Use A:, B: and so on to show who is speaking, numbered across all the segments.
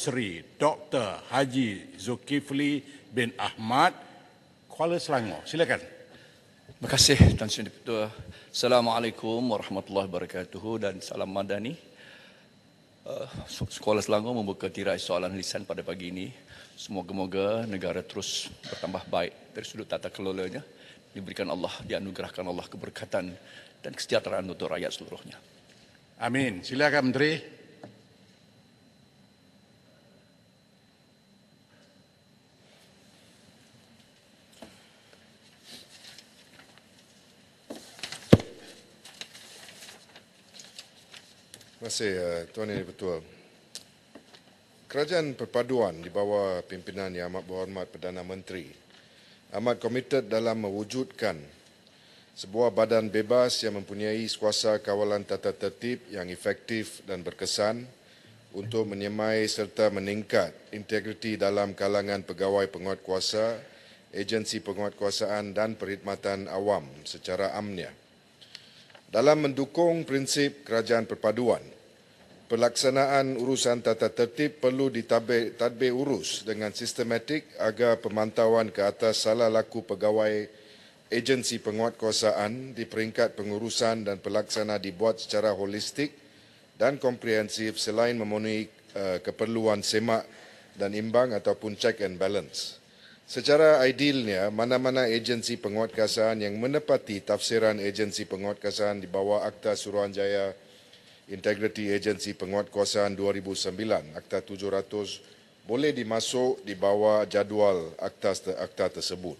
A: Sri Dr. Haji Zulkifli bin Ahmad, Kuala Selangor. Silakan. Terima kasih Tuan Sri Deputu. Assalamualaikum warahmatullahi wabarakatuh dan salam madani. Eh, Sekolah Selangor membuka tirai soalan lisan pada pagi ini. Semoga-moga negara terus bertambah baik dari sudut tata kelolanya. Diberikan Allah, dianugerahkan Allah keberkatan dan kesejahteraan untuk rakyat seluruhnya. Amin. Silakan Menteri.
B: Terima kasih eh, Tuan Yang Ketua. Kerajaan Perpaduan di bawah pimpinan Yang Amat Berhormat Perdana Menteri amat komited dalam mewujudkan sebuah badan bebas yang mempunyai kuasa kawalan tata tertib yang efektif dan berkesan untuk menyemai serta meningkat integriti dalam kalangan pegawai penguat kuasa, agensi penguat kuasaan dan perkhidmatan awam secara amnya. Dalam mendukung prinsip kerajaan perpaduan, pelaksanaan urusan tata tertib perlu ditadbir tadbir urus dengan sistematik agar pemantauan ke atas salah laku pegawai agensi penguatkuasaan di peringkat pengurusan dan pelaksana dibuat secara holistik dan komprehensif selain memenuhi uh, keperluan semak dan imbang ataupun check and balance. Secara idealnya, mana-mana agensi penguatkuasaan yang menepati tafsiran agensi penguatkuasaan di bawah Akta Suruhanjaya Integrity Agency Penguatkuasaan 2009 Akta 700 boleh dimasuk di bawah jadual akta akta tersebut.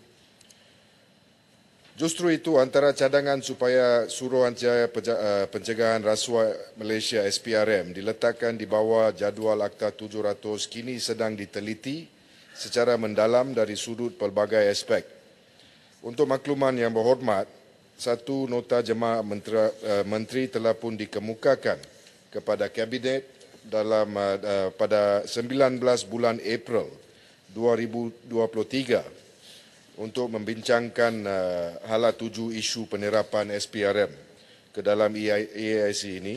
B: Justru itu antara cadangan supaya Suruhanjaya eh, Pencegahan Rasuah Malaysia SPRM diletakkan di bawah jadual Akta 700 kini sedang diteliti secara mendalam dari sudut pelbagai aspek. Untuk makluman yang berhormat, satu nota jemaah menteri, uh, eh, menteri telah pun dikemukakan kepada kabinet dalam uh, pada 19 bulan April 2023 untuk membincangkan uh, hala tuju isu penerapan SPRM ke dalam EIC e ini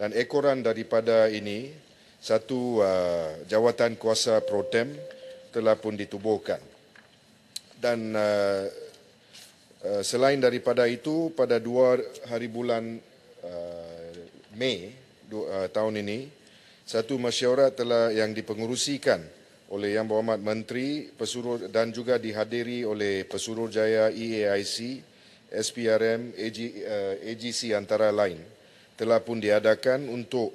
B: dan ekoran daripada ini satu uh, jawatan kuasa pro telah pun ditubuhkan dan uh, Eh, selain daripada itu pada dua hari bulan uh, Mei uh, tahun ini satu mesyuarat telah yang dipengerusikan oleh Yang Berhormat Menteri Pesuruh dan juga dihadiri oleh Pesuruh Jaya EAIC, SPRM, AG, uh, AGC antara lain telah pun diadakan untuk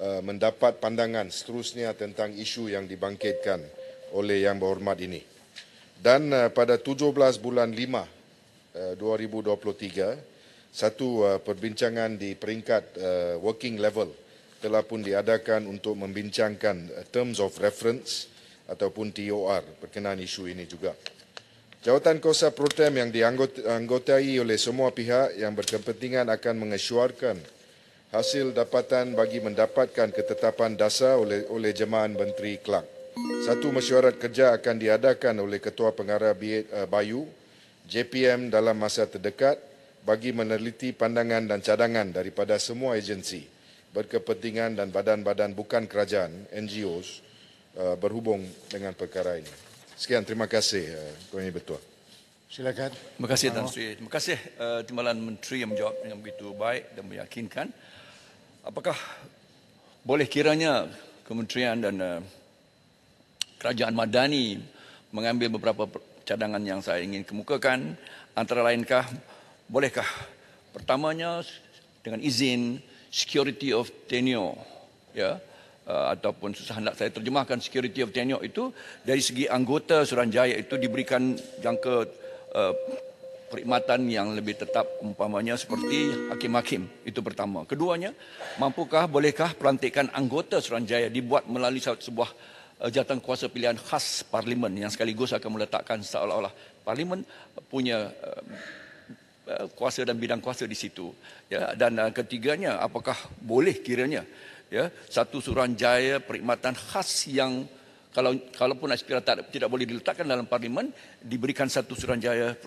B: uh, mendapat pandangan seterusnya tentang isu yang dibangkitkan oleh Yang Berhormat ini. Dan pada 17 bulan 2023, eh, satu eh, perbincangan di peringkat eh, working level telah pun diadakan untuk membincangkan terms of reference ataupun TOR berkenaan isu ini juga. Jawatan Kuasa Pro yang dianggotai oleh semua pihak yang berkepentingan akan mengesyuarkan hasil dapatan bagi mendapatkan ketetapan dasar oleh oleh jemaah menteri Kelang. Satu mesyuarat kerja akan diadakan oleh Ketua Pengarah Bayu JPM dalam masa terdekat bagi meneliti pandangan dan cadangan daripada semua agensi berkepentingan dan badan-badan bukan kerajaan NGOs uh, berhubung dengan perkara ini. Sekian terima kasih uh, Tuan Yang Bertuah. Silakan.
A: Terima kasih Tuan Sri. Terima kasih uh, Timbalan Menteri yang menjawab dengan begitu baik dan meyakinkan. Apakah boleh kiranya Kementerian dan uh, Kerajaan Madani mengambil beberapa cadangan yang saya ingin kemukakan antara lainkah bolehkah pertamanya dengan izin security of tenure ya uh, ataupun susah nak saya terjemahkan security of tenure itu dari segi anggota Suranjaya itu diberikan jangka uh, perkhidmatan yang lebih tetap umpamanya seperti hakim-hakim itu pertama keduanya mampukah bolehkah pelantikan anggota Suranjaya dibuat melalui sebuah Eh, jawatan kuasa pilihan khas parlimen yang sekaligus akan meletakkan seolah-olah parlimen punya eh, eh, kuasa dan bidang kuasa di situ ya. dan ketiganya apakah boleh kiranya ya satu suruhanjaya perkhidmatan khas yang kalau kalaupun aspirasi tidak, tidak boleh diletakkan dalam parlimen diberikan satu suruhanjaya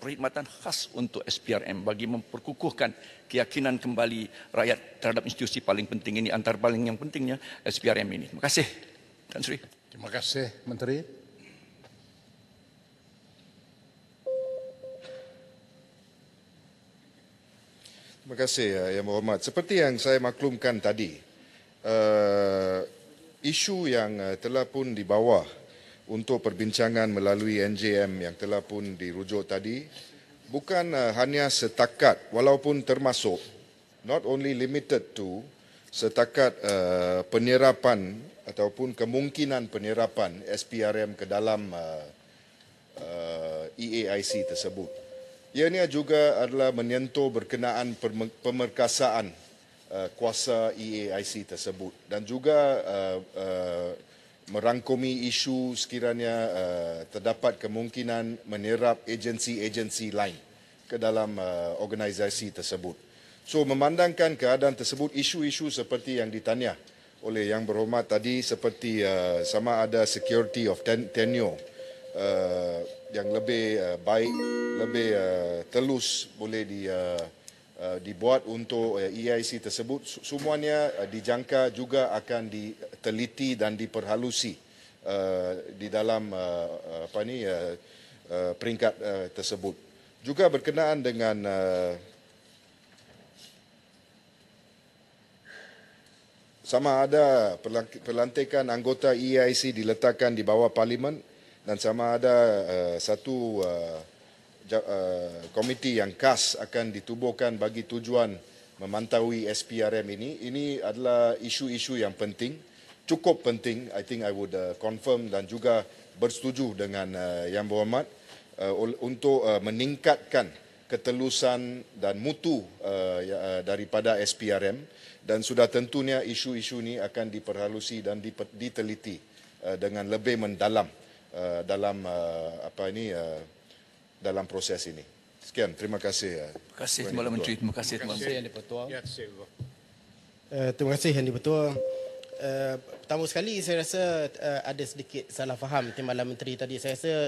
A: perkhidmatan khas untuk SPRM bagi memperkukuhkan keyakinan kembali rakyat terhadap institusi paling penting ini antara paling yang pentingnya SPRM ini terima kasih Tuan Sri. Terima kasih Menteri.
B: Terima kasih eh, Yang Berhormat. Seperti yang saya maklumkan tadi, uh, isu yang eh, telah pun dibawa untuk perbincangan melalui NJM yang telah pun dirujuk tadi bukan hanya setakat walaupun termasuk not only limited to setakat uh, penyerapan ataupun kemungkinan penerapan SPRM ke dalam uh, uh, EAIC tersebut. ini juga adalah menyentuh berkenaan pemerkasaan uh, kuasa EAIC tersebut dan juga uh, uh, merangkumi isu sekiranya uh, terdapat kemungkinan menerap agensi-agensi lain ke dalam uh, organisasi tersebut. So memandangkan keadaan tersebut isu-isu seperti yang ditanya oleh Yang Berhormat tadi seperti uh, sama ada security of ten- tenure uh, yang lebih uh, baik, lebih uh, telus boleh di, uh, uh, dibuat untuk uh, EIC tersebut. Semuanya uh, dijangka juga akan diteliti dan diperhalusi uh, di dalam uh, apa ni, uh, uh, peringkat uh, tersebut. Juga berkenaan dengan... Uh, sama ada pelantikan anggota EIC diletakkan di bawah parlimen dan sama ada uh, satu uh, uh, komiti yang khas akan ditubuhkan bagi tujuan memantaui e SPRM ini ini adalah isu-isu yang penting cukup penting i think i would uh, confirm dan juga bersetuju dengan uh, yang berhormat uh, untuk uh, meningkatkan ketelusan dan mutu uh, ya, uh daripada SPRM dan sudah tentunya isu-isu ini akan diperhalusi dan diteliti uh, dengan lebih mendalam uh, dalam uh, apa ini uh, dalam proses ini. Sekian, terima kasih. Uh, terima kasih Tuan Menteri, terima kasih Tuan Menteri yang dipertua. Ya, terima kasih yang dipertua. Uh, pertama sekali saya rasa uh, ada sedikit salah faham Timbalan Menteri tadi. Saya rasa